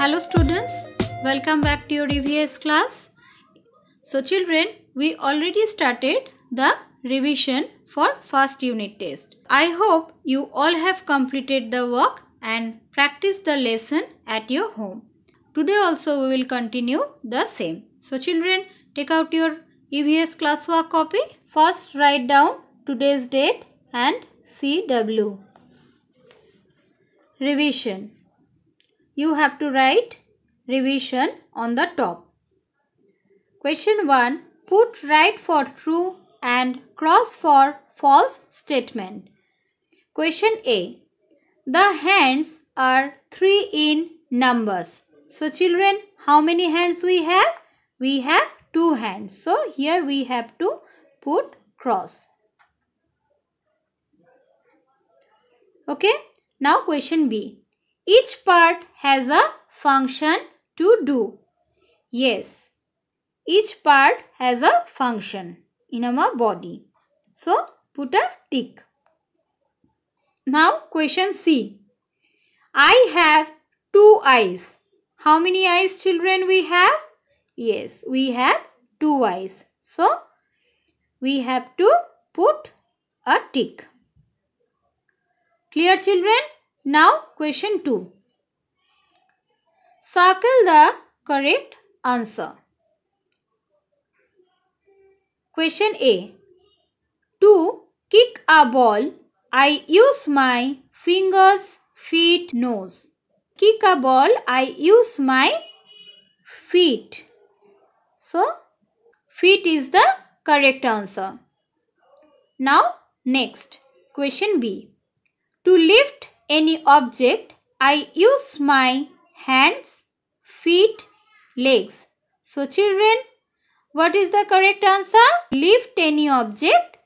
Hello students, welcome back to your EVS class. So children, we already started the revision for first unit test. I hope you all have completed the work and practiced the lesson at your home. Today also we will continue the same. So children, take out your EVS classwork copy. First write down today's date and CW. Revision you have to write revision on the top. Question 1. Put right for true and cross for false statement. Question A. The hands are 3 in numbers. So children, how many hands we have? We have 2 hands. So here we have to put cross. Okay. Now question B. Each part has a function to do. Yes, each part has a function in our body. So, put a tick. Now, question C. I have two eyes. How many eyes children we have? Yes, we have two eyes. So, we have to put a tick. Clear children? Now question 2. Circle the correct answer. Question A. To kick a ball, I use my fingers, feet, nose. Kick a ball, I use my feet. So, feet is the correct answer. Now, next. Question B. To lift any object, I use my hands, feet, legs. So children, what is the correct answer? Lift any object,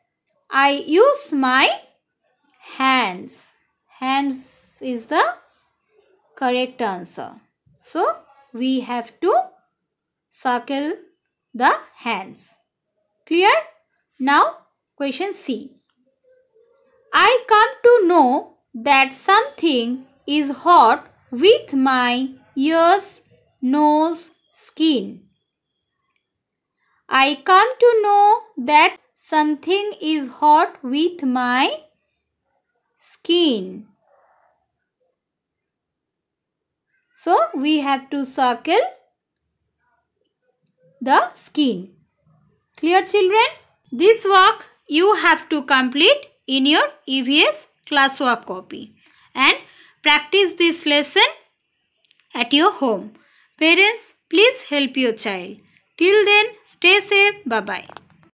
I use my hands. Hands is the correct answer. So we have to circle the hands. Clear? Now question C. I come to know that something is hot with my ears, nose, skin. I come to know that something is hot with my skin. So we have to circle the skin. Clear children? This work you have to complete in your EVS class work copy and practice this lesson at your home. Parents, please help your child. Till then, stay safe. Bye-bye.